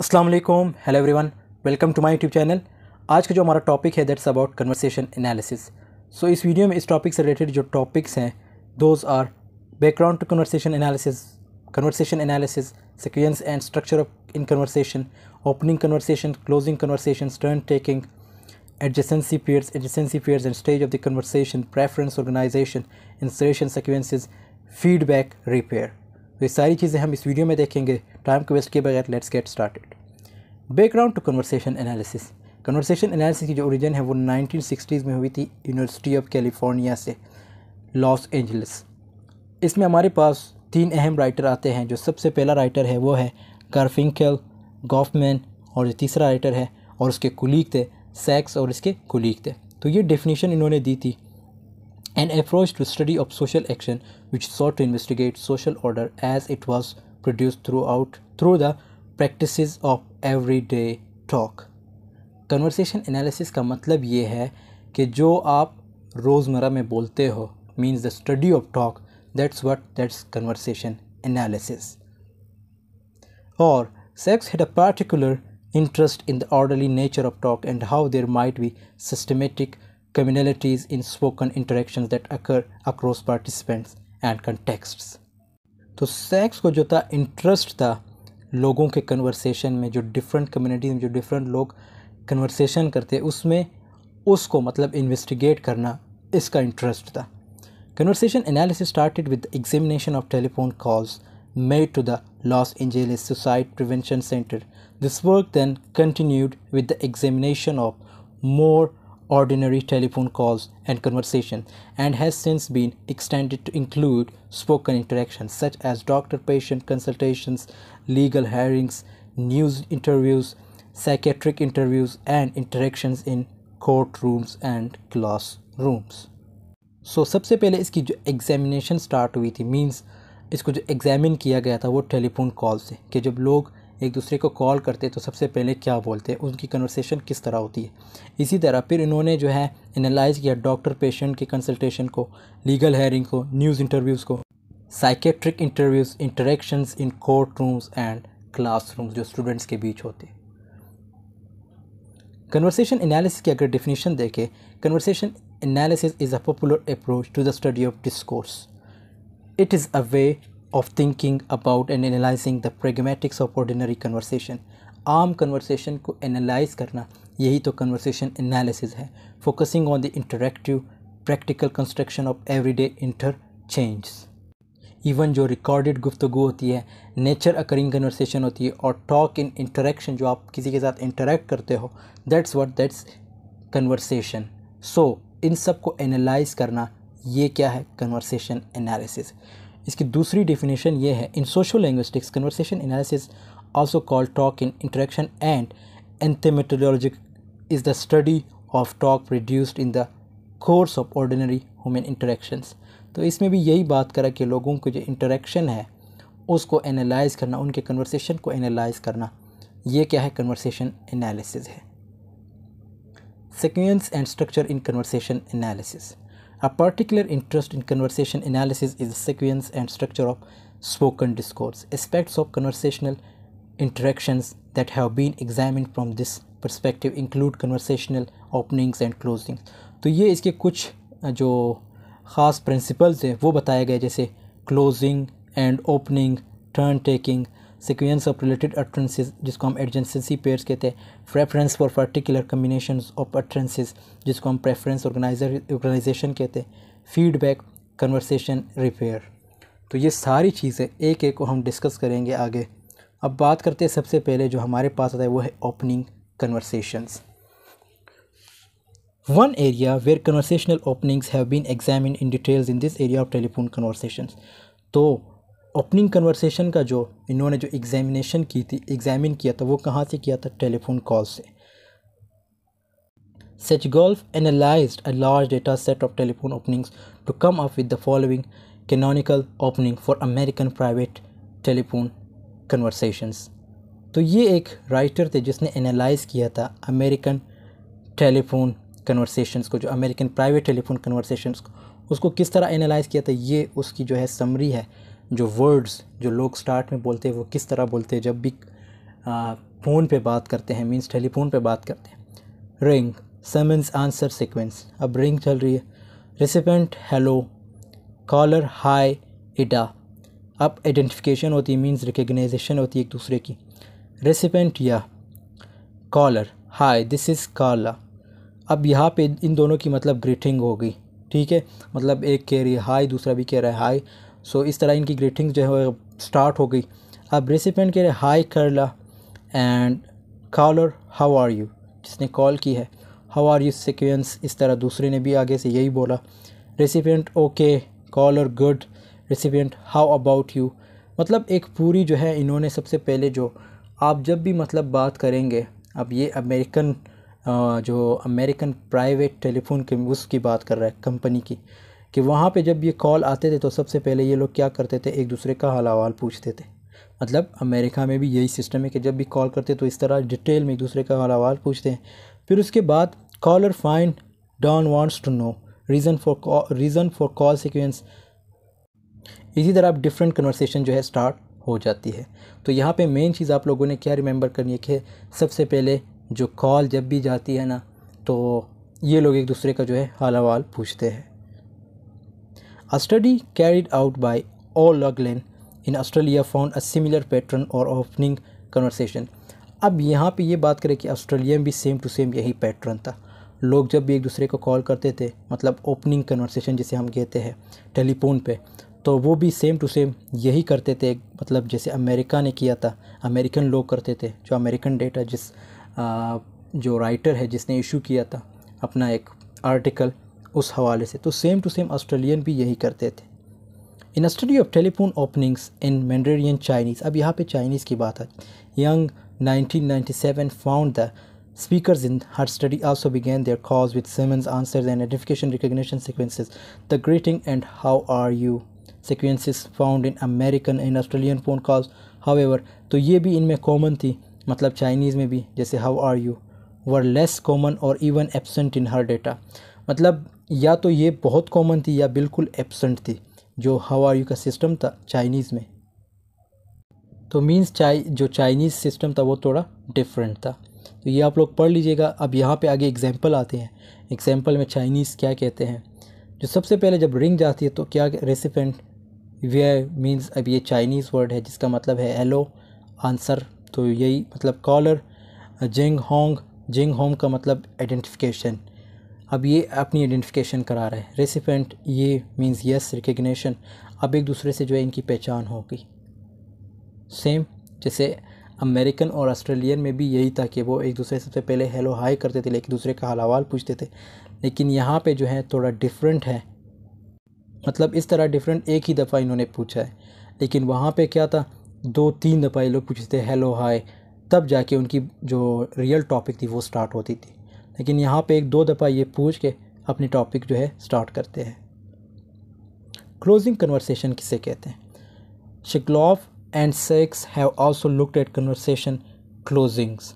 असलम वालेकुम everyone welcome to my YouTube channel आज का जो हमारा टॉपिक है that's about conversation analysis so इस वीडियो में इस टॉपिक से रिलेटेड जो टॉपिक्स हैं those are background to conversation analysis conversation analysis sequence and structure of in conversation opening conversation closing conversation turn taking adjacency periods adjacency periods and stage of the conversation preference organization insertion sequences feedback repair तो ये सारी चीज़ें हम इस video में देखेंगे time को waste किए बगैर let's get started background to conversation analysis conversation analysis की जो ओरिजिन है वो नाइनटीन में हुई थी यूनिवर्सिटी ऑफ कैलिफोर्निया से लॉस एंजल्स इसमें हमारे पास तीन अहम राइटर आते हैं जो सबसे पहला राइटर है वो है गारफिंकल गॉफमैन और जो तीसरा राइटर है और उसके कुलीग थे सैक्स और इसके कुलीग थे तो ये डेफिनेशन इन्होंने दी थी an approach to study of social action which sought to investigate social order as it was produced throughout through the practices of everyday talk conversation analysis ka matlab ye hai ki jo aap rozmara mein bolte means the study of talk that's what that's conversation analysis or sex had a particular interest in the orderly nature of talk and how there might be systematic communalities in spoken interactions that occur across participants and contexts. तो Sacks को जो था interest था लोगों के conversation में जो different communities में जो डिफरेंट लोग कन्वर्सेशन करते उसमें उसको मतलब इन्वेस्टिगेट करना इसका इंटरेस्ट था conversation analysis started with examination of telephone calls made to the Los Angeles Suicide Prevention Center. This work then continued with the examination of more ordinary telephone calls and conversation and has since been extended to include spoken interactions such as doctor-patient consultations, legal hearings, news interviews, psychiatric interviews and interactions in courtrooms and classrooms. so, सबसे पहले इसकी जो examination start हुई थी means इसको जो examine किया गया था वो टेलीफोन कॉल से कि जब लोग एक दूसरे को कॉल करते तो सबसे पहले क्या बोलते उनकी कन्वर्सेशन किस तरह होती है इसी तरह फिर इन्होंने जो है एनालाइज किया डॉक्टर पेशेंट के कंसल्टेशन को लीगल हेयरिंग को न्यूज़ इंटरव्यूज़ को psychiatric interviews interactions in court rooms and class जो स्टूडेंट्स के बीच होते कन्वर्सेशन एनालिसिस की अगर डिफिनीशन देखें conversation analysis is a popular approach to the study of discourse it is a way of thinking about and analyzing the pragmatics of ordinary conversation आम conversation को analyse करना यही तो कन्वर्सेशन एनालिसिस है focusing on the interactive practical construction of everyday interchange even जो recorded गुफ्तगु होती है नेचर अकरिंग कन्वर्सेशन होती है और टॉक इन इंटरेक्शन जो आप किसी के साथ इंटरेक्ट करते हो that's what that's conversation so इन सब को एनालाइज करना ये क्या है कन्वर्सेशन एनालिसिस इसकी दूसरी डेफिनेशन ये है in sociolinguistics conversation analysis also called talk in interaction and ethnomethodology is the study of talk produced in the course of ordinary human interactions तो इसमें भी यही बात करा कि लोगों के जो इंटरेक्शन है उसको एनालाइज करना उनके कन्वर्सेशन को एनालाइज करना ये क्या है कन्वर्सेशन एनालिसिस है sequence and structure in conversation analysis A particular interest in conversation analysis is the sequence and structure of spoken discourse, aspects of conversational interactions that have been examined from this perspective include conversational openings and closings तो ये इसके कुछ जो ख़ास principles हैं वो बताए गए जैसे closing and opening, turn-taking. Sequence of related utterances जिसको हम एडजेंसी पेयर्स कहते हैं preference for particular combination of utterances जिसको हम प्रेफरेंस ऑर्गेनाइजर ऑर्गेनाइजेशन कहते हैं फीडबैक कन्वर्सेशन रिपेयर तो ये सारी चीज़ें एक एक को हम डिस्कस करेंगे आगे अब बात करते हैं सबसे पहले जो हमारे पास आता है वो है opening conversations one area where conversational openings have been examine in details in this area of telephone conversations. तो ओपनिंग कन्वर्सेशन का जो इन्होंने जो एग्जामिनेशन की थी एग्ज़ामिन किया था वो कहाँ से किया था टेलीफोन कॉल से गोल्फ analyse a large data set of telephone openings to come up with the following canonical opening for American private telephone conversations. तो ये एक राइटर थे जिसने एनालाइज़ किया था अमेरिकन टेलीफोन कन्वर्सेशंस को जो अमेरिकन प्राइवेट टेलीफोन कन्वर्सेशंस को उसको किस तरह एनालाइज़ किया था ये उसकी जो है समरी है जो वर्ड्स जो लोग स्टार्ट में बोलते हैं वो किस तरह बोलते हैं जब भी फ़ोन पे बात करते हैं मीन्स टेलीफोन पे बात करते हैं रिंग समन्स आंसर सीक्वेंस अब रिंग चल रही है recipient hello caller hi Ida अब आइडेंटिफिकेशन होती है मीन्स रिकगनाइजेशन होती है एक दूसरे की रेसिपेंट या कॉलर हाय दिस इज़ काला अब यहाँ पे इन दोनों की मतलब ग्रीटिंग होगी ठीक है मतलब एक कह रही है हाय दूसरा भी कह रहा है हाय सो इस तरह इनकी ग्रीटिंग जो है स्टार्ट हो गई अब रेसिपेंट कह रहे hi Carla and caller how are you जिसने कॉल की है हाउ आर यू सिक्वेंस इस तरह दूसरे ने भी आगे से यही बोला recipient okay caller good recipient how about you मतलब एक पूरी जो है इन्होंने सबसे पहले जो आप जब भी मतलब बात करेंगे अब ये अमेरिकन जो अमेरिकन प्राइवेट टेलीफोन के उसकी बात कर रहा है कंपनी की कि वहाँ पे जब ये कॉल आते थे तो सबसे पहले ये लोग क्या करते थे एक दूसरे का हाल हवाल पूछते थे मतलब अमेरिका में भी यही सिस्टम है कि जब भी कॉल करते तो इस तरह डिटेल में एक दूसरे का हाल हवाल पूछते हैं फिर उसके बाद caller fine Don wants to know reason for reason for call sequence इसी तरह आप डिफरेंट कन्वर्सेशन जो है स्टार्ट हो जाती है तो यहाँ पे मेन चीज़ आप लोगों ने क्या रिमेंबर करनी है कि सबसे पहले जो कॉल जब भी जाती है ना तो ये लोग एक दूसरे का जो है हाल हवाल पूछते हैं A study carried out by O'Loughlin in Australia found a similar pattern or opening conversation. अब यहाँ पे ये बात करें कि ऑस्ट्रेलिया में भी सेम टू सेम यही पैटर्न था लोग जब भी एक दूसरे को कॉल करते थे मतलब ओपनिंग कन्वर्सेशन जिसे हम कहते हैं टेलीफोन पे तो वो भी सेम टू सेम यही करते थे मतलब जैसे अमेरिका ने किया था अमेरिकन लोग करते थे जो अमेरिकन डेटा जिस आ, जो राइटर है जिसने इशू किया था अपना एक आर्टिकल उस हवाले से तो सेम टू सेम ऑस्ट्रेलियन भी यही करते थे in study of telephone openings in Mandarin Chinese अब यहाँ पे चाइनीज़ की बात है Yang 1997 found the speaker in her study also begin their calls with summons answer and identification recognition sequences the greeting and how are you sequences found in American and Australian phone calls how तो ये भी इनमें common थी मतलब Chinese में भी जैसे how are you were less common और even absent in her data मतलब या तो ये बहुत कॉमन थी या बिल्कुल एबसेंट थी जो हवा यू का सिस्टम था चाइनीज़ में तो मीन्स चाइ जो चाइनीज़ सिस्टम था वो थोड़ा डिफरेंट था तो ये आप लोग पढ़ लीजिएगा अब यहाँ पे आगे एग्जांपल आते हैं एग्जाम्पल में चाइनीज़ क्या कहते हैं जो सबसे पहले जब रिंग जाती है तो क्या रेसिपेंट वे मीन्स अब ये चाइनीज़ वर्ड है जिसका मतलब है हेलो आंसर तो यही मतलब caller Jing Hong Jing Hong का मतलब आइडेंटिफिकेशन अब ये अपनी आइडेंटिफिकेशन करा रहा है रेसिपेंट ये मीन्स यस रिकग्निशन अब एक दूसरे से जो है इनकी पहचान होगी सेम जैसे अमेरिकन और ऑस्ट्रेलियन में भी यही था कि वो एक दूसरे से सबसे पहले हेलो हाई करते थे लेकिन दूसरे का हाल पूछते थे लेकिन यहाँ पे जो है थोड़ा डिफरेंट है मतलब इस तरह डिफरेंट एक ही दफ़ा इन्होंने पूछा है लेकिन वहाँ पे क्या था दो तीन दफ़ा ये लोग पूछते थे हेलो हाय तब जाके उनकी जो रियल टॉपिक थी वो स्टार्ट होती थी लेकिन यहाँ पे एक दो दफ़ा ये पूछ के अपनी टॉपिक जो है स्टार्ट करते हैं क्लोजिंग कन्वर्सेशन किसे कहते हैं Schegloff and Sacks have also looked at conversation closings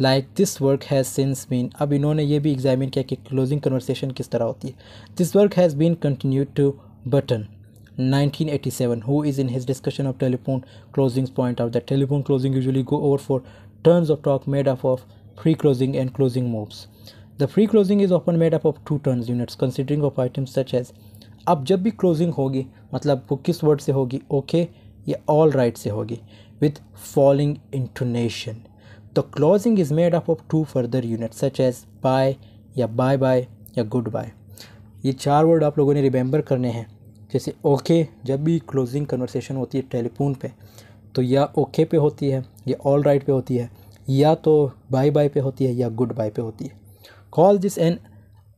like this work has since been अब इन्होंने ये भी एग्जामिन किया कि क्लोजिंग कन्वर्सेशन किस तरह होती है this work has been continue to Button 1987 who is in his discussion of telephone closings point out that telephone closing usually go over for turns of talk made up of free closing and closing moves. The free closing is often made up of two turns units considering of items such as अब जब भी closing होगी मतलब वो किस word से होगी okay या ऑल राइट से होगी with falling intonation the closing is made up of two further unit such as bye या बाय बाय या गुड बाय ये चार वर्ड आप लोगों ने रिमेंबर करने हैं जैसे ओके जब भी क्लोजिंग कन्वर्सेशन होती है टेलीफोन पे तो या ओके पे होती है या ऑल राइट right पे होती है या तो बाय बाय पे होती है या गुड बाय पे होती है call this an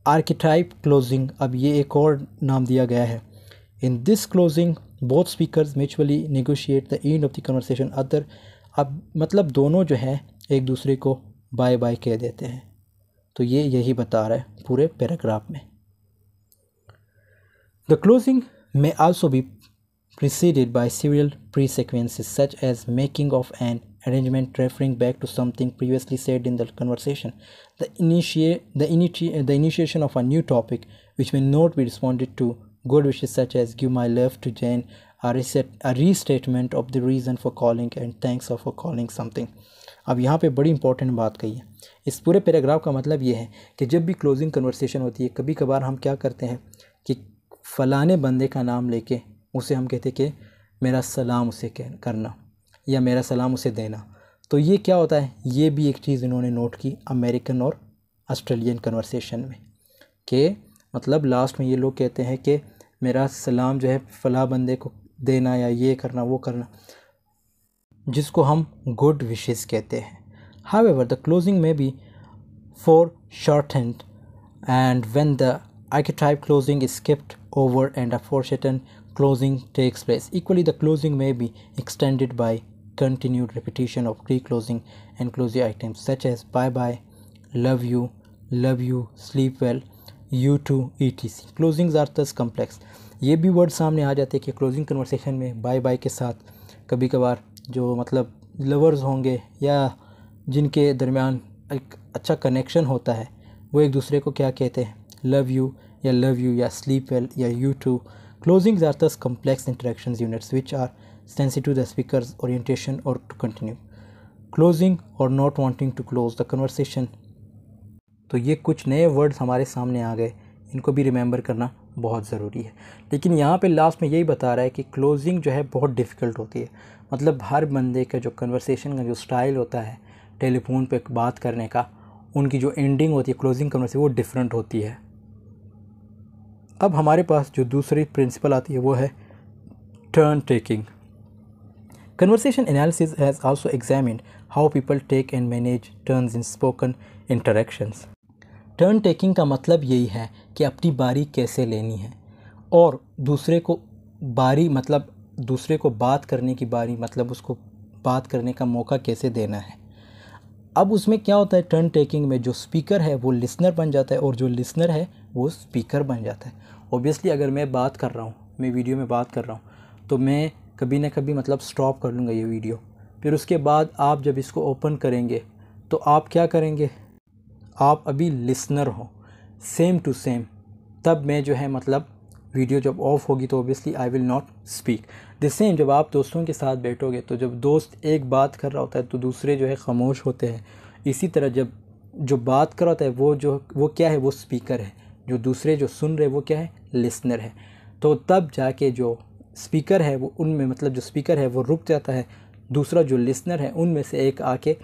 archetype closing अब ये एक और नाम दिया गया है in this closing both speaker mutually negotiate the end of the conversation other अब मतलब दोनों जो हैं एक दूसरे को बाय बाय कह देते हैं तो ये यही बता रहा है पूरे पैराग्राफ में the closing may also be preceded by serial pre sequences such as making of an arrangement referring back to something previously said in the conversation. The, initiate the, initiate the initiation of a new topic which may not be responded to. Good wishes such as give my love to Jane, a, reset, a restatement of the reason for calling and thanks for calling something. अब यहाँ पे बड़ी important बात कही है इस पूरे paragraph का मतलब ये है कि जब भी क्लोजिंग कन्वर्सेशन होती है कभी कभार हम क्या करते हैं कि फ़लाने बंदे का नाम लेके उसे हम कहते हैं कि मेरा सलाम उसे करना या मेरा सलाम उसे देना तो ये क्या होता है ये भी एक चीज़ इन्होंने नोट की अमेरिकन और ऑस्ट्रेलियन कन्वर्सेशन में कि मतलब लास्ट में ये लोग कहते हैं कि मेरा सलाम जो है फला बंदे को देना या ये करना वो करना जिसको हम गुड विशेज़ कहते हैं हाव ever the closing may be foreshortened and when the closing is skipped over and a fore foreshortened closing takes place equally the closing may be extended by continued repetition of pre-closing and closing items such as bye bye, love you, love you, sleep well, you too, etc. Closings are thus complex. ये भी word सामने आ जाते हैं कि closing conversation में bye bye के साथ कभी कभार जो मतलब लवर्स होंगे या जिनके दरमियान एक अच्छा कनेक्शन होता है वो एक दूसरे को क्या कहते हैं लव यू या लव यू या स्लीप वेल या you too closings are thus complex interaction units which are sensitive to the speaker's orientation or to continue closing or not wanting to close the conversation तो ये कुछ नए words हमारे सामने आ गए इनको भी रिमेंबर करना बहुत ज़रूरी है लेकिन यहाँ पे लास्ट में यही बता रहा है कि क्लोजिंग जो है बहुत डिफ़िकल्ट होती है मतलब हर बंदे का जो कन्वर्सेशन का जो स्टाइल होता है टेलीफोन पे बात करने का उनकी जो एंडिंग होती है क्लोजिंग कन्वर्सेशन वो डिफरेंट होती है अब हमारे पास जो दूसरी प्रिंसिपल आती है वो है turn taking Conversation analysis has also examined how people take and manage turns in spoken interactions. Turn taking का मतलब यही है कि अपनी बारी कैसे लेनी है और दूसरे को बारी मतलब दूसरे को बात करने की बारी मतलब उसको बात करने का मौका कैसे देना है अब उसमें क्या होता है टर्न टेकिंग में जो स्पीकर है वो लिसनर बन जाता है और जो लिसनर है वो स्पीकर बन जाता है ओबियसली अगर मैं बात कर रहा हूँ मैं वीडियो में बात कर रहा हूँ तो मैं कभी ना कभी मतलब स्टॉप कर लूँगा ये वीडियो फिर उसके बाद आप जब इसको ओपन करेंगे तो आप क्या करेंगे आप अभी लिसनर हो सेम टू सेम तब मैं जो है मतलब वीडियो जब ऑफ होगी तो obviously I will not speak the same जब आप दोस्तों के साथ बैठोगे तो जब दोस्त एक बात कर रहा होता है तो दूसरे जो है खामोश होते हैं इसी तरह जब जो बात कर रहा होता है वो जो वो क्या है वो स्पीकर है जो दूसरे जो सुन रहे वो क्या है लिसनर है तो तब जाके जो स्पीकर है वो उनमें मतलब जो स्पीकर है वो रुक जाता है दूसरा जो लिसनर है उनमें से एक आके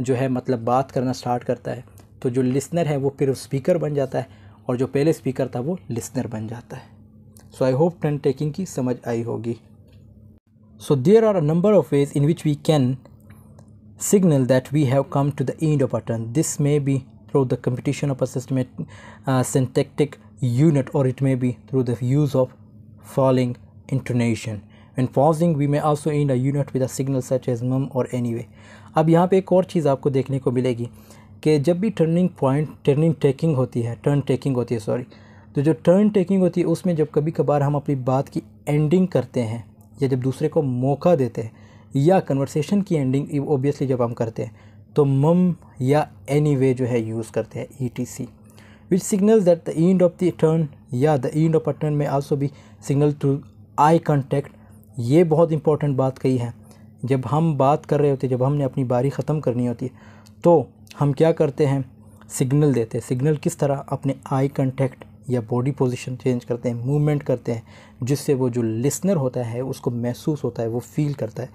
जो है मतलब बात करना स्टार्ट करता है तो जो लिसनर है वो फिर स्पीकर बन जाता है और जो पहले स्पीकर था वो लिसनर बन जाता है so I hope turn taking की समझ आई होगी so there are a number of ways in which we can signal that we have come to the end of a turn this may be through the competition of a systematic uh, syntactic unit or it may be through the use and pausing we may may in a unit with a signal such as hmm or any way अब यहाँ पे एक और चीज़ आपको देखने को मिलेगी कि जब भी टर्निंग पॉइंट टर्निंग टेकिंग होती है टर्न टेकिंग होती है सॉरी तो जो टर्न टेकिंग होती है उसमें जब कभी कभार हम अपनी बात की एंडिंग करते हैं या जब दूसरे को मौका देते हैं या कन्वर्सेशन की एंडिंग ओबियसली जब हम करते हैं तो मम या एनी वे जो है यूज़ करते हैं E T C which signal that the end of the turn या the end of a turn में आल्सो भी सिग्नल टू आई कांटेक्ट ये बहुत इंपॉर्टेंट बात कही है जब हम बात कर रहे होते जब हमने अपनी बारी ख़त्म करनी होती है तो हम क्या करते हैं सिग्नल देते हैं सिग्नल किस तरह अपने आई कांटेक्ट या बॉडी पोजीशन चेंज करते हैं मूवमेंट करते हैं जिससे वो जो लिसनर होता है उसको महसूस होता है वो फील करता है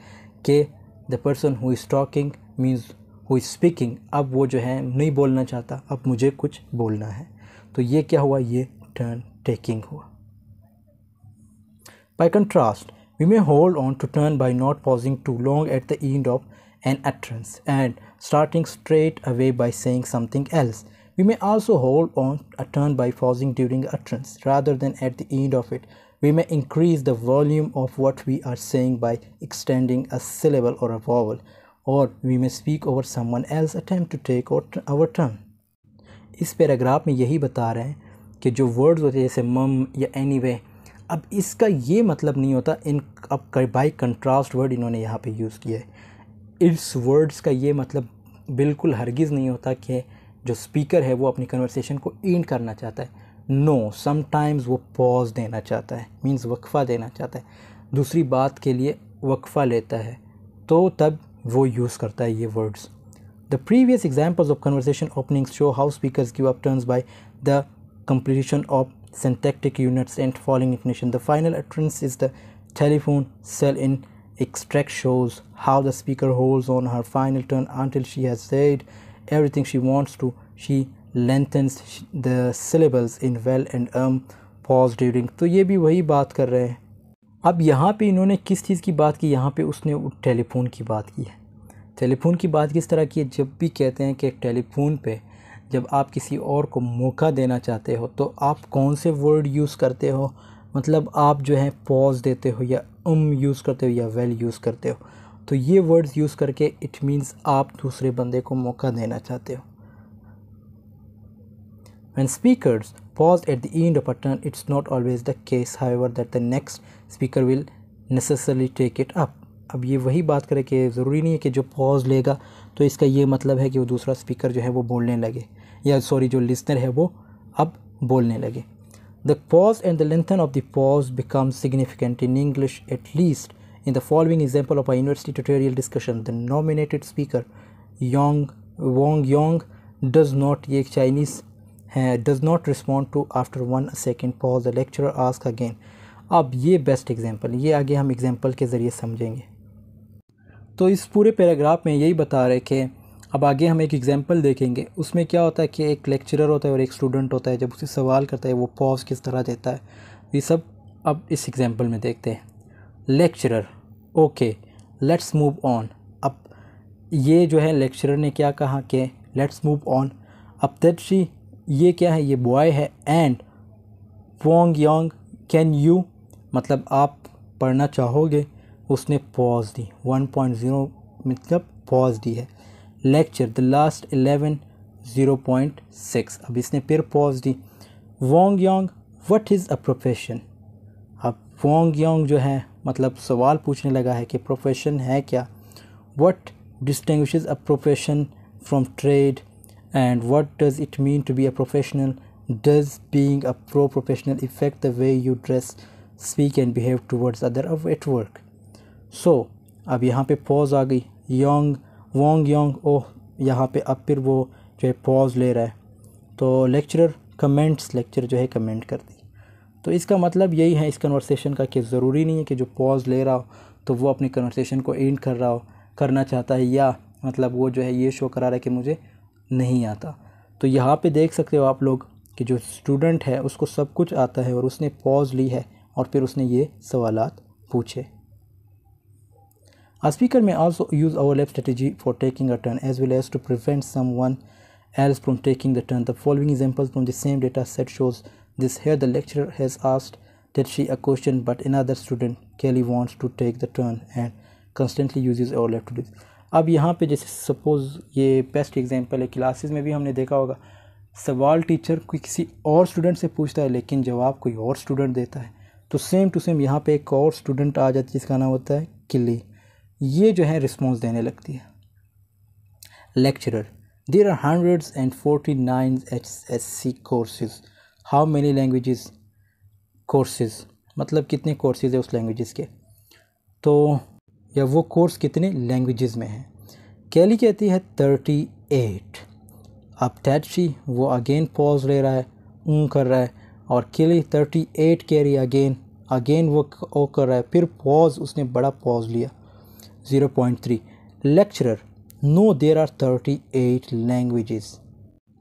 कि the person who is talking means who is speaking अब वो जो है नहीं बोलना चाहता अब मुझे कुछ बोलना है तो ये क्या हुआ ये टर्न टेकिंग हुआ By contrast, we may hold on to turn by not pausing too long at the end of an utterance and starting straight away by saying something else. We may also hold on a turn by pausing during utterance rather than at the end of it. We may increase the volume of what we are saying by extending a syllable or a vowel, or we may speak over someone else attempt to take our turn. इस paragraph में यही बता रहे हैं कि जो words होते हैं जैसे मम या एनी anyway, अब इसका ये मतलब नहीं होता इन अब बाई कंट्रास्ट वर्ड इन्होंने यहाँ पे यूज़ किया है इस वर्ड्स का ये मतलब बिल्कुल हरगिज़ नहीं होता कि जो स्पीकर है वो अपनी कन्वर्सेशन को एंड करना चाहता है नो no, समटाइम्स वो पॉज देना चाहता है मीन्स वक्फ़ा देना चाहता है दूसरी बात के लिए वक्फ़ा लेता है तो तब वो यूज़ करता है ये words the previous examples of conversation openings show how speaker give up turns by the completion of syntactic units and following ignition. The final utterance is the telephone cell in extract shows how the speaker holds on her final turn until she has said everything she wants to. She lengthens the syllables in well and um pause during. तो ये भी वही बात कर रहे हैं अब यहाँ पे इन्होंने किस चीज़ की बात की यहाँ पे उसने टेलीफोन की बात की है टेलीफोन की बात किस तरह की है जब भी कहते हैं कि टेलीफोन पे जब आप किसी और को मौका देना चाहते हो तो आप कौन से वर्ड यूज़ करते हो मतलब आप जो है पॉज देते हो या उम um यूज़ करते हो या वेल यूज़ करते हो तो ये वर्ड्स यूज़ करके इट मींस आप दूसरे बंदे को मौका देना चाहते हो When speakers pause at the end of a turn, it's not always the case, however, that the next speaker will necessarily take it up अब ये वही बात करें कि ज़रूरी नहीं है कि जो पॉज लेगा तो इसका ये मतलब है कि वो दूसरा स्पीकर जो है वो बोलने लगे या सॉरी जो लिसनर है वो अब बोलने लगे the pause and the lengthen of the pause become significant in English at least in the following example of a university tutorial discussion the nominated speaker Yong Wong Yong does not ये एक Chinese है does not respond to after one second pause the lecture ask again अब ये best example ये आगे हम example के ज़रिए समझेंगे तो इस पूरे पैराग्राफ में यही बता रहे कि अब आगे हम एक एग्जाम्पल देखेंगे उसमें क्या होता है कि एक लेक्चरर होता है और एक स्टूडेंट होता है जब उसे सवाल करता है वो पॉज किस तरह देता है ये सब अब इस एग्ज़ाम्पल में देखते हैं lecturer okay let's move on अब ये जो है लेक्चरर ने क्या कहा कि लेट्स मूव ऑन अब तेजी ये क्या है ये बॉय है and Wong Yong can you मतलब आप पढ़ना चाहोगे उसने पॉज दी वन मतलब पॉज दी है lecture the last eleven zero point six अब इसने फिर पॉज दी Wong Yong what is a profession अब वोंग योंग जो है मतलब सवाल पूछने लगा है कि प्रोफेशन है क्या what distinguish a profession from trade and what does it mean to be a professional does being a pro professional effect the way you dress speak and behave towards other of at work so अब यहाँ पे pause आ गई Yong Wong Yong ओह यहाँ पे अब फिर वो जो है पॉज ले रहा है तो लेक्चरर कमेंट्स लेक्चर जो है कमेंट कर दी तो इसका मतलब यही है इस कन्वर्सेशन का कि ज़रूरी नहीं है कि जो पॉज ले रहा हो तो वो अपनी कन्वर्सेशन को एंड कर रहा हो करना चाहता है या मतलब वो जो है ये शो करा रहा है कि मुझे नहीं आता तो यहाँ पे देख सकते हो आप लोग कि जो स्टूडेंट है उसको सब कुछ आता है और उसने पॉज ली है और फिर उसने ये सवाल पूछे A speaker may also use overlap strategy for taking a turn as well as to prevent someone else from taking the turn. The following example from the same data set shows this here the lecturer has asked that she a question but another student Kelly wants to take the turn and constantly uses overlap to do this. अब यहाँ पे जैसे suppose ये best example है classes में भी हमने देखा होगा सवाल टीचर कोई किसी और स्टूडेंट से पूछता है लेकिन जवाब कोई और स्टूडेंट देता है तो सेम टू सेम यहाँ पे एक और स्टूडेंट आ जाता है जिसका नाम होता है किली ये जो है रिस्पॉन्स देने लगती है lecturer there are hundred and forty nine H S C courses how many languages courses मतलब कितने कोर्सेज है उस लैंग्वेजेस के तो या वो कोर्स कितने लैंग्वेजेस में हैं कैली कहती है थर्टी एट अब टैची वो अगेन पॉज ले रहा है ऊँ कर रहा है और कैली थर्टी एट कह रही है अगेन अगेन वो ओ कर रहा है फिर पॉज उसने बड़ा पॉज लिया zero point three lecturer no there are thirty eight languages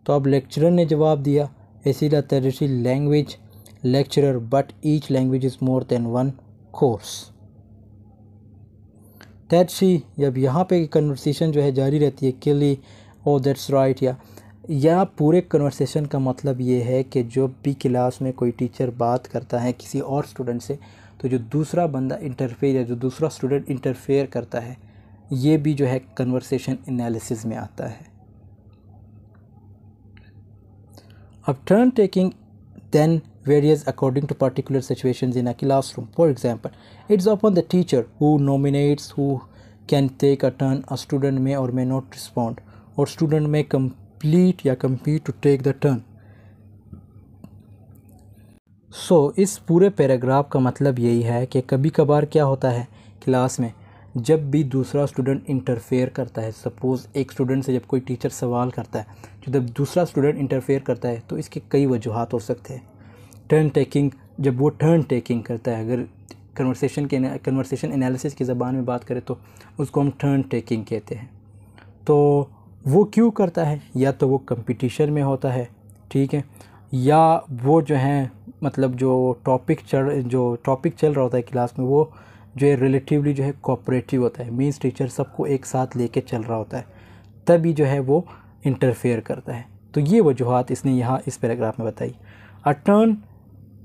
तो अब लेक्चरर ने जवाब दिया ऐसी तरसी language lecturer but each language is more than one course तैरसी जब यहाँ पे कन्वर्सेशन जो है जारी रहती है किली ओ दैट्स राइट या या पूरे कन्वर्सेशन का मतलब ये है कि जब भी क्लास में कोई टीचर बात करता है किसी और स्टूडेंट से तो जो दूसरा बंदा इंटरफेयर या जो दूसरा स्टूडेंट इंटरफेयर करता है ये भी जो है कन्वर्सेशन एनालिसिस में आता है अब turn taking then varies according to particular situation in a classroom for example it's upon the teacher who nominates who can take a turn a student may or may not respond or student may complete या complete to take the turn so so, इस पूरे paragraph का मतलब यही है कि कभी कभार क्या होता है क्लास में जब भी दूसरा स्टूडेंट इंटरफेयर करता है सपोज़ एक स्टूडेंट से जब कोई टीचर सवाल करता है तो जब दूसरा स्टूडेंट इंटरफेयर करता है तो इसके कई वजूहत हो सकते हैं टर्न टेकिंग जब वो टर्न टेकिंग करता है अगर कन्वर्सेशन के कन्वर्सेशन एनालिसिस की ज़बान में बात करें तो उसको हम टर्न टेकिंग कहते हैं तो वो क्यों करता है या तो वो कंपटीशन में होता है ठीक है या वो जो हैं मतलब जो टॉपिक चल जो टॉपिक चल रहा होता है क्लास में वो जो है रिलेटिवली जो है कोऑपरेटिव होता है मीन्स टीचर सबको एक साथ ले कर चल रहा होता है तभी जो है वो इंटरफेयर करता है तो ये वजूहत इसने यहाँ इस पैराग्राफ में बताई a turn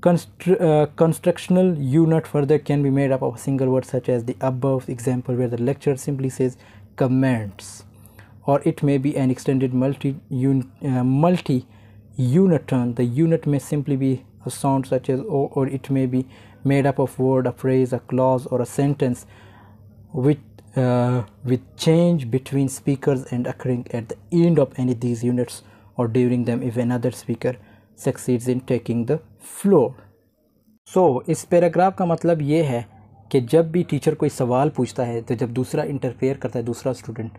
constructional unit further can be made up of single word such as the अब example where the lecture simply says comments or it may be an extended multi multi unit turn the unit may simply be A sound such as o or it may be made up of word, a phrase, a clause or a sentence with, uh, with change between speakers and occurring at the end of any of these units or during them if another speaker succeeds in taking the floor. so, is paragraph ka matlab ye hai कि जब भी teacher कोई सवाल पूछता है तो जब दूसरा इंटरफेयर करता है दूसरा स्टूडेंट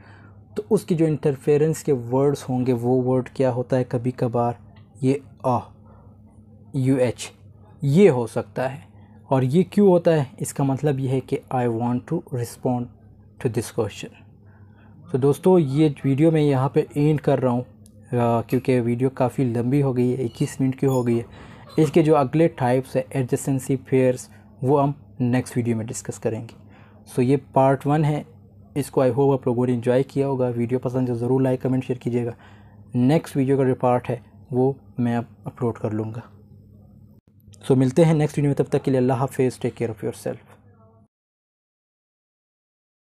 तो उसकी जो इंटरफेरेंस के वर्ड्स होंगे वो वर्ड क्या होता है कभी कभार ये आ यू एच ये हो सकता है और ये क्यों होता है इसका मतलब ये है कि I want to respond to this question तो दोस्तों ये वीडियो मैं यहाँ पे एंड कर रहा हूँ क्योंकि वीडियो काफ़ी लंबी हो गई है इक्कीस मिनट की हो गई है इसके जो अगले टाइप्स है एडजस्टेंसी फेयर्स वो हम नेक्स्ट वीडियो में डिस्कस करेंगे सो ये पार्ट वन है इसको आई होप आप लोगों ने इन्जॉय किया होगा वीडियो पसंद है ज़रूर लाइक कमेंट शेयर कीजिएगा नेक्स्ट वीडियो का जो पार्ट है वो मैं अब अपलोड कर लूँगा सो मिलते हैं नेक्स्ट वीडियो में तब तक के लिए अल्लाह हाफिज़ take care of your self